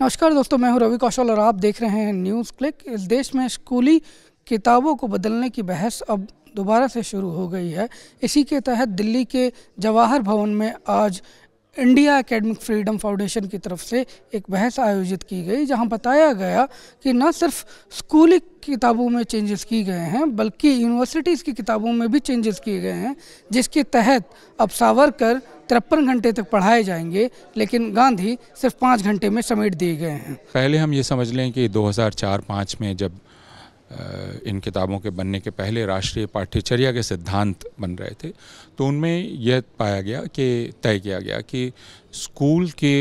नमस्कार दोस्तों मैं हूं रवि कौशल और आप देख रहे हैं न्यूज़ क्लिक इस देश में स्कूली किताबों को बदलने की बहस अब दोबारा से शुरू हो गई है इसी के तहत दिल्ली के जवाहर भवन में आज इंडिया एकेडमिक फ्रीडम फाउंडेशन की तरफ से एक बहस आयोजित की गई जहां बताया गया कि न सिर्फ स्कूली किताबों में चेंजेस किए गए हैं बल्कि यूनिवर्सिटीज़ की किताबों में भी चेंजेस किए गए हैं जिसके तहत अब सावरकर तिरपन घंटे तक पढ़ाए जाएंगे लेकिन गांधी सिर्फ पाँच घंटे में समेट दिए गए हैं पहले हम ये समझ लें कि 2004-5 में जब इन किताबों के बनने के पहले राष्ट्रीय पाठ्यचर्या के सिद्धांत बन रहे थे तो उनमें यह पाया गया कि तय किया गया कि स्कूल के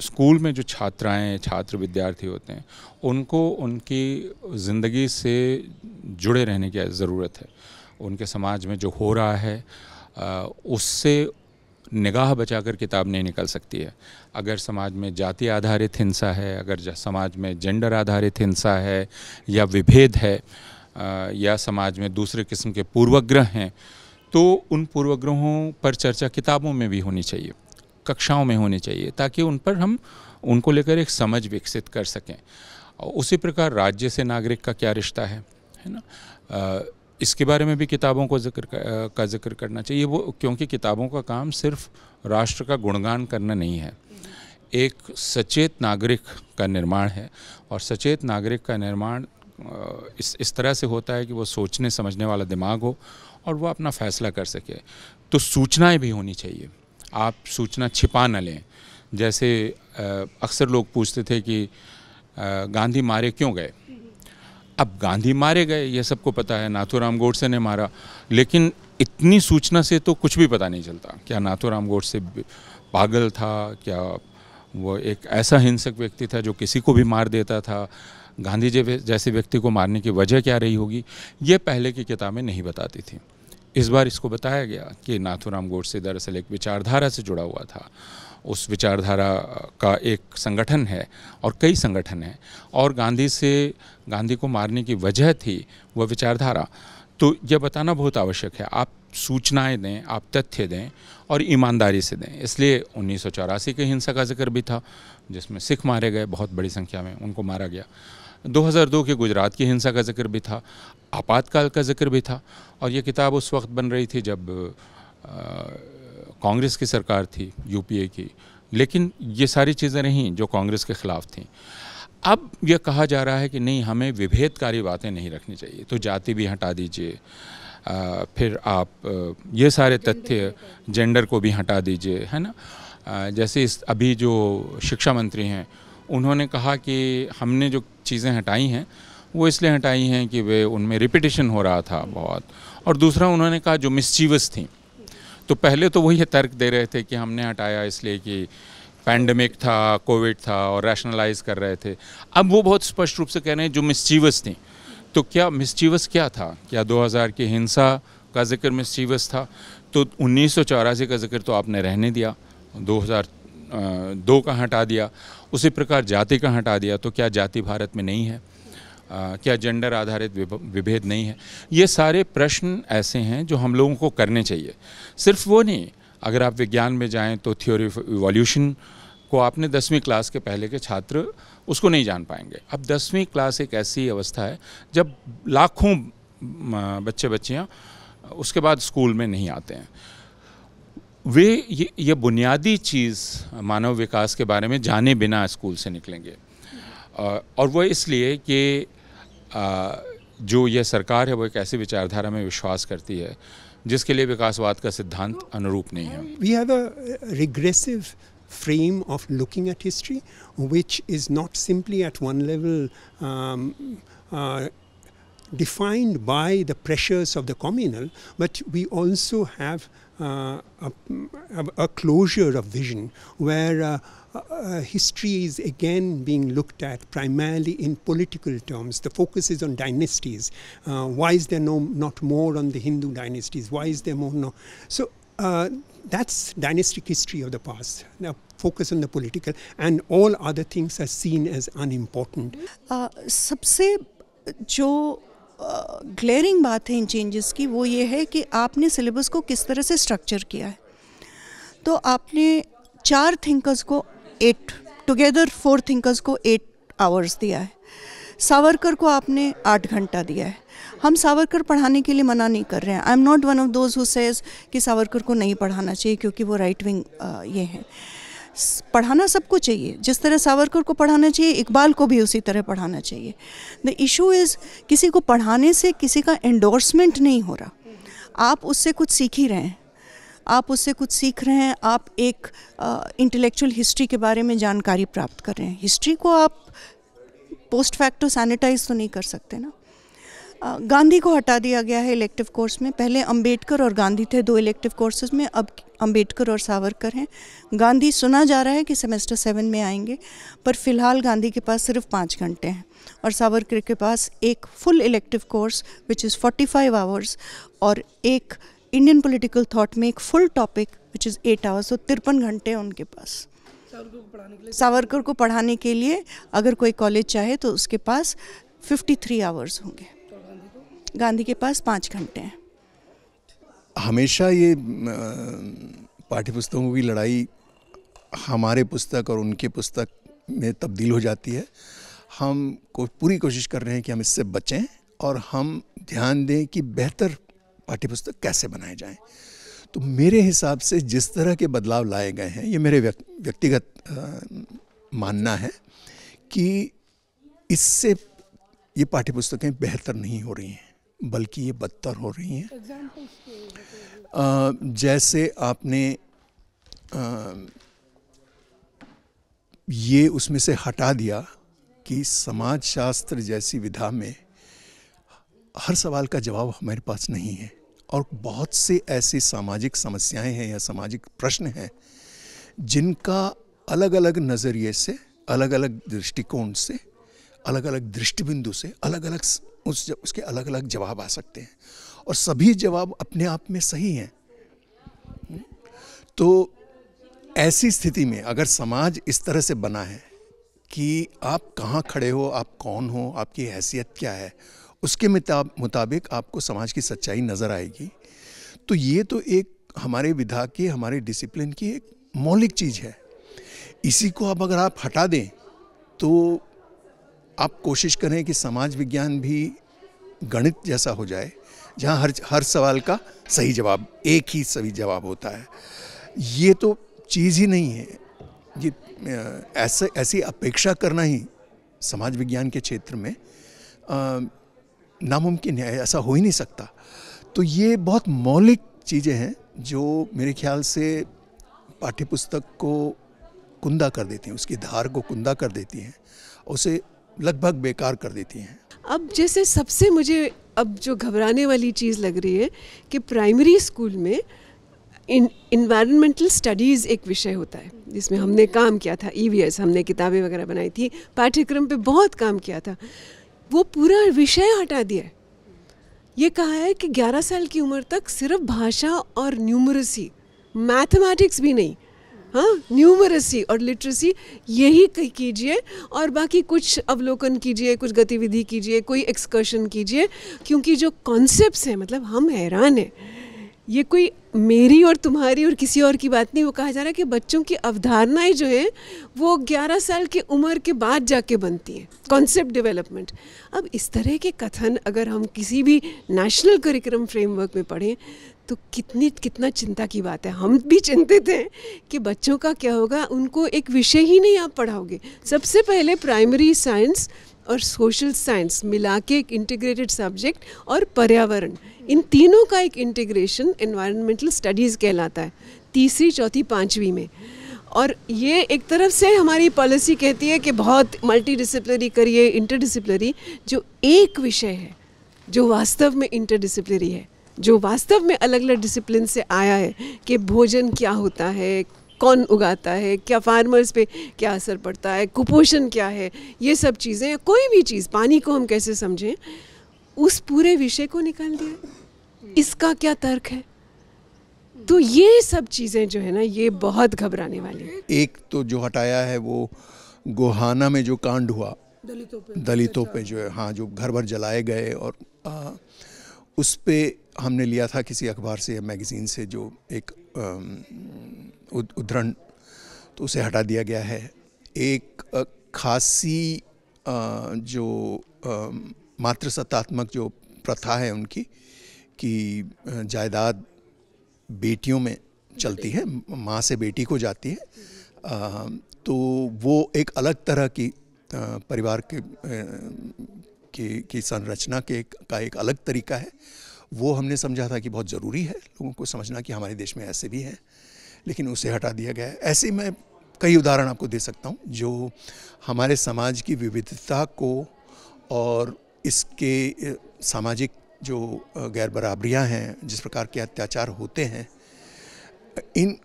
स्कूल में जो छात्राएं छात्र विद्यार्थी होते हैं उनको उनकी ज़िंदगी से जुड़े रहने की ज़रूरत है उनके समाज में जो हो रहा है उससे निगाह बचा कर किताब नहीं निकल सकती है अगर समाज में जाति आधारित हिंसा है अगर समाज में जेंडर आधारित हिंसा है या विभेद है या समाज में दूसरे किस्म के पूर्वग्रह हैं तो उन पूर्वग्रहों पर चर्चा किताबों में भी होनी चाहिए कक्षाओं में होनी चाहिए ताकि उन पर हम उनको लेकर एक समझ विकसित कर सकें उसी प्रकार राज्य से नागरिक का क्या रिश्ता है है ना इसके बारे में भी किताबों को जिक्र का जिक्र करना चाहिए वो क्योंकि किताबों का काम सिर्फ राष्ट्र का गुणगान करना नहीं है एक सचेत नागरिक का निर्माण है और सचेत नागरिक का निर्माण इस इस तरह से होता है कि वो सोचने समझने वाला दिमाग हो और वो अपना फैसला कर सके तो सूचनाएं भी होनी चाहिए आप सूचना छिपा न लें जैसे अक्सर लोग पूछते थे कि गांधी मारे क्यों गए अब गांधी मारे गए ये सबको पता है नाथूराम गोडसे ने मारा लेकिन इतनी सूचना से तो कुछ भी पता नहीं चलता क्या नाथूराम गोडसे पागल था क्या वो एक ऐसा हिंसक व्यक्ति था जो किसी को भी मार देता था गांधी जी जैसे व्यक्ति को मारने की वजह क्या रही होगी ये पहले की किताबें नहीं बताती थी इस बार इसको बताया गया कि नाथूराम गोडसे दरअसल एक विचारधारा से जुड़ा हुआ था उस विचारधारा का एक संगठन है और कई संगठन हैं और गांधी से गांधी को मारने की वजह थी वह विचारधारा तो यह बताना बहुत आवश्यक है आप सूचनाएं दें आप तथ्य दें और ईमानदारी से दें इसलिए उन्नीस की हिंसा का जिक्र भी था जिसमें सिख मारे गए बहुत बड़ी संख्या में उनको मारा गया 2002 के गुजरात की हिंसा का जिक्र भी था आपातकाल का जिक्र भी था और ये किताब उस वक्त बन रही थी जब आ, कांग्रेस की सरकार थी यूपीए की लेकिन ये सारी चीज़ें नहीं जो कांग्रेस के खिलाफ थी अब यह कहा जा रहा है कि नहीं हमें विभेदकारी बातें नहीं रखनी चाहिए तो जाति भी हटा दीजिए फिर आप ये सारे तथ्य जेंडर को भी हटा दीजिए है ना जैसे इस अभी जो शिक्षा मंत्री हैं उन्होंने कहा कि हमने जो चीज़ें हटाई हैं वो इसलिए हटाई हैं कि वे उनमें रिपीटेशन हो रहा था बहुत और दूसरा उन्होंने कहा जो मिसचीवस थी तो पहले तो वही तर्क दे रहे थे कि हमने हटाया इसलिए कि पैंडमिक था कोविड था और रैशनलाइज कर रहे थे अब वो बहुत स्पष्ट रूप से कह रहे हैं जो मिसचीवस थी तो क्या मिसचीवस क्या था क्या 2000 की हिंसा का जिक्र मिसचीवस था तो उन्नीस का जिक्र तो आपने रहने दिया 2002 का हटा दिया उसी प्रकार जाति का हटा दिया तो क्या जाति भारत में नहीं है क्या जेंडर आधारित विभेद नहीं है ये सारे प्रश्न ऐसे हैं जो हम लोगों को करने चाहिए सिर्फ वो नहीं अगर आप विज्ञान में जाएं तो थ्योरी ऑफ इवोल्यूशन को आपने दसवीं क्लास के पहले के छात्र उसको नहीं जान पाएंगे अब दसवीं क्लास एक ऐसी अवस्था है जब लाखों बच्चे बच्चियाँ उसके बाद स्कूल में नहीं आते हैं वे ये, ये बुनियादी चीज़ मानव विकास के बारे में जाने बिना स्कूल से निकलेंगे और वह इसलिए कि जो यह सरकार है वो एक ऐसी विचारधारा में विश्वास करती है जिसके लिए विकासवाद का सिद्धांत अनुरूप नहीं है we have a regressive frame of looking at history which is not simply at one level defined by the pressures of the communal, but we also have uh, a, a, closure of vision where uh, uh, history is again being looked at primarily in political terms. The focus is on dynasties. Uh, why is there no, not more on the Hindu dynasties? Why is there more no? So uh, that's dynastic history of the past. Now, focus on the political, and all other things are seen as unimportant. Uh, सबसे जो glaring बात है इन changes की वो ये है कि आपने सिलेबस को किस तरह से स्ट्रक्चर किया है तो आपने चार थिंकर्स को एट टुगेदर फोर थिंकर्स को एट आवर्स दिया है सावरकर को आपने आठ घंटा दिया है हम सावरकर पढ़ाने के लिए मना नहीं कर रहे हैं I am not one of those who says कि सावरकर को नहीं पढ़ाना चाहिए क्योंकि वो राइट विंग ये हैं पढ़ाना सबको चाहिए जिस तरह सावरकर को पढ़ाना चाहिए इकबाल को भी उसी तरह पढ़ाना चाहिए द इशू इज़ किसी को पढ़ाने से किसी का एंडोर्समेंट नहीं हो रहा आप उससे कुछ सीख ही रहे हैं आप उससे कुछ सीख रहे हैं आप एक इंटेलेक्चुअल हिस्ट्री के बारे में जानकारी प्राप्त कर रहे हैं हिस्ट्री को आप पोस्ट फैक्टो सैनिटाइज तो नहीं कर सकते ना गांधी को हटा दिया गया है इलेक्टिव कोर्स में पहले अंबेडकर और गांधी थे दो इलेक्टिव कोर्सेज में अब अंबेडकर और सावरकर हैं गांधी सुना जा रहा है कि सेमेस्टर सेवन में आएंगे पर फिलहाल गांधी के पास सिर्फ पाँच घंटे हैं और सावरकर के पास एक full elective course which is forty five hours और एक इंडियन पोलिटिकल थाट में एक full topic which is eight hours तो तिरपन घंटे हैं उनके पास सावरकर को पढ़ाने के लिए अगर कोई कॉलेज चाहे तो उसके पास 53 आवर्स होंगे गांधी के पास पाँच घंटे हैं हमेशा ये पाठ्य पुस्तकों की लड़ाई हमारे पुस्तक और उनके पुस्तक में तब्दील हो जाती है हम को पूरी कोशिश कर रहे हैं कि हम इससे बचें और हम ध्यान दें कि बेहतर पाठ्यपुस्तक कैसे बनाए जाएं तो मेरे हिसाब से जिस तरह के बदलाव लाए गए हैं ये मेरे व्यक्तिगत मानना है कि इससे ये पाठ्यपुस्तकें बेहतर नहीं हो रही हैं बल्कि ये बदतर हो रही हैं जैसे आपने आ, ये उसमें से हटा दिया कि समाजशास्त्र जैसी विधा में हर सवाल का जवाब हमारे पास नहीं है और बहुत से ऐसी सामाजिक समस्याएं हैं या सामाजिक प्रश्न हैं जिनका अलग अलग नज़रिए से अलग अलग दृष्टिकोण से अलग अलग दृष्टिबिंदु से अलग अलग उस उसके अलग अलग जवाब आ सकते हैं और सभी जवाब अपने आप में सही हैं तो ऐसी स्थिति में अगर समाज इस तरह से बना है कि आप कहाँ खड़े हो आप कौन हो आपकी हैसियत क्या है उसके मुताबिक आपको समाज की सच्चाई नज़र आएगी तो ये तो एक हमारे विधा की हमारे डिसिप्लिन की एक मौलिक चीज़ है इसी को अब अगर आप हटा दें तो आप कोशिश करें कि समाज विज्ञान भी गणित जैसा हो जाए जहाँ हर हर सवाल का सही जवाब एक ही सही जवाब होता है ये तो चीज़ ही नहीं है ये ऐसे ऐसी अपेक्षा करना ही समाज विज्ञान के क्षेत्र में नामुमकिन है ऐसा हो ही नहीं सकता तो ये बहुत मौलिक चीज़ें हैं जो मेरे ख्याल से पाठ्यपुस्तक को कुंदा कर देती हैं उसकी धार को कुंदा कर देती हैं उसे लगभग बेकार कर देती हैं अब जैसे सबसे मुझे अब जो घबराने वाली चीज़ लग रही है कि प्राइमरी स्कूल में इन्वायरमेंटल स्टडीज़ एक विषय होता है जिसमें हमने काम किया था ई e हमने किताबें वगैरह बनाई थी पाठ्यक्रम पे बहुत काम किया था वो पूरा विषय हटा दिया है ये कहा है कि 11 साल की उम्र तक सिर्फ भाषा और न्यूमरसी मैथमेटिक्स भी नहीं हाँ न्यूमरसी और लिटरेसी यही कीजिए और बाकी कुछ अवलोकन कीजिए कुछ गतिविधि कीजिए कोई एक्सकर्शन कीजिए क्योंकि जो कॉन्सेप्ट हैं मतलब हम हैरान हैं ये कोई मेरी और तुम्हारी और किसी और की बात नहीं वो कहा जा रहा है कि बच्चों की अवधारणाएं जो हैं वो 11 साल की उम्र के बाद जाके बनती हैं कॉन्सेप्ट डेवलपमेंट अब इस तरह के कथन अगर हम किसी भी नेशनल करिकुलम फ्रेमवर्क में पढ़ें तो कितनी कितना चिंता की बात है हम भी चिंतित हैं कि बच्चों का क्या होगा उनको एक विषय ही नहीं आप पढ़ाओगे सबसे पहले प्राइमरी साइंस और सोशल साइंस मिला के एक इंटीग्रेटेड सब्जेक्ट और पर्यावरण इन तीनों का एक इंटीग्रेशन इन्वायरमेंटल स्टडीज़ कहलाता है तीसरी चौथी पाँचवीं में और ये एक तरफ से हमारी पॉलिसी कहती है कि बहुत मल्टी करिए इंटरडिसिप्लिनरी जो एक विषय है जो वास्तव में इंटरडिसिप्लिनरी है जो वास्तव में अलग अलग डिसिप्लिन से आया है कि भोजन क्या होता है कौन उगाता है क्या फार्मर्स पे क्या असर पड़ता है कुपोषण क्या है ये सब चीज़ें कोई भी चीज़ पानी को हम कैसे समझें उस पूरे विषय को निकाल दिया इसका क्या तर्क है तो ये सब चीज़ें जो है ना ये बहुत घबराने वाली है एक तो जो हटाया है वो गोहाना में जो कांड हुआ दलितों पे दलितों अच्छा, पे अच्छा। जो है हाँ जो घर भर जलाए गए और आ, उस पर हमने लिया था किसी अखबार से या मैगज़ीन से जो एक उद्धरण तो उसे हटा दिया गया है एक खासी जो मातृसत्तात्मक जो प्रथा है उनकी कि जायदाद बेटियों में चलती है माँ से बेटी को जाती है तो वो एक अलग तरह की परिवार के की, की संरचना के का एक अलग तरीका है वो हमने समझा था कि बहुत ज़रूरी है लोगों को समझना कि हमारे देश में ऐसे भी हैं लेकिन उसे हटा दिया गया है ऐसे मैं कई उदाहरण आपको दे सकता हूँ जो हमारे समाज की विविधता को और इसके सामाजिक जो गैर बराबरियाँ हैं जिस प्रकार के अत्याचार होते हैं इन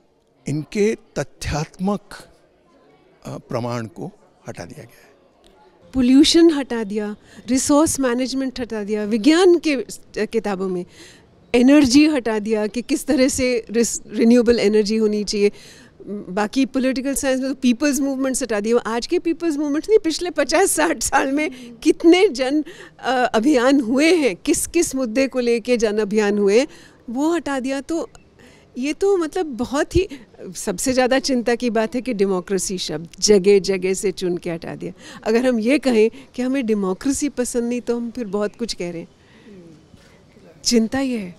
इनके तथ्यात्मक प्रमाण को हटा दिया गया है पोल्यूशन हटा दिया रिसोर्स मैनेजमेंट हटा दिया विज्ञान के किताबों में एनर्जी हटा दिया कि किस तरह से रिन्यूएबल एनर्जी होनी चाहिए बाकी पॉलिटिकल साइंस में तो पीपल्स मूवमेंट्स हटा दिए आज के पीपल्स मूवमेंट्स नहीं पिछले 50-60 साल में कितने जन अभियान हुए हैं किस किस मुद्दे को लेके जन अभियान हुए वो हटा दिया तो ये तो मतलब बहुत ही सबसे ज़्यादा चिंता की बात है कि डेमोक्रेसी शब्द जगह जगह से चुन के हटा दिया अगर हम ये कहें कि हमें डेमोक्रेसी पसंद नहीं तो हम फिर बहुत कुछ कह रहे हैं चिंता ये है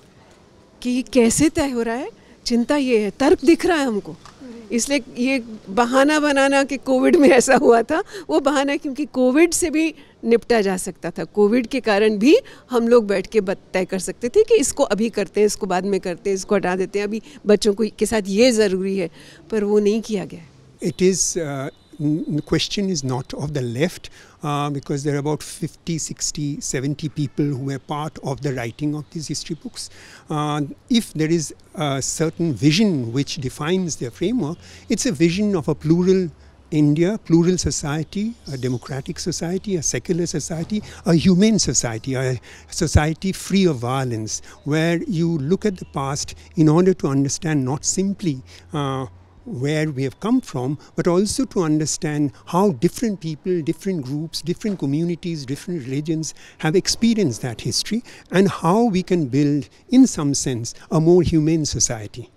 कि ये कैसे तय हो रहा है चिंता ये है तर्क दिख रहा है हमको इसलिए ये बहाना बनाना कि कोविड में ऐसा हुआ था वो बहाना क्योंकि कोविड से भी निपटा जा सकता था कोविड के कारण भी हम लोग बैठ के तय कर सकते थे कि इसको अभी करते हैं इसको बाद में करते हैं इसको हटा देते हैं अभी बच्चों को के साथ ये ज़रूरी है पर वो नहीं किया गया it is the question is not of the left uh, because there are about 50, 60, 70 people who were part of the writing of these history books. Uh, if there is a certain vision which defines their framework, it's a vision of a plural India, plural society, a democratic society, a secular society, a humane society, a society free of violence, where you look at the past in order to understand not simply uh, where we have come from, but also to understand how different people, different groups, different communities, different religions have experienced that history and how we can build, in some sense, a more humane society.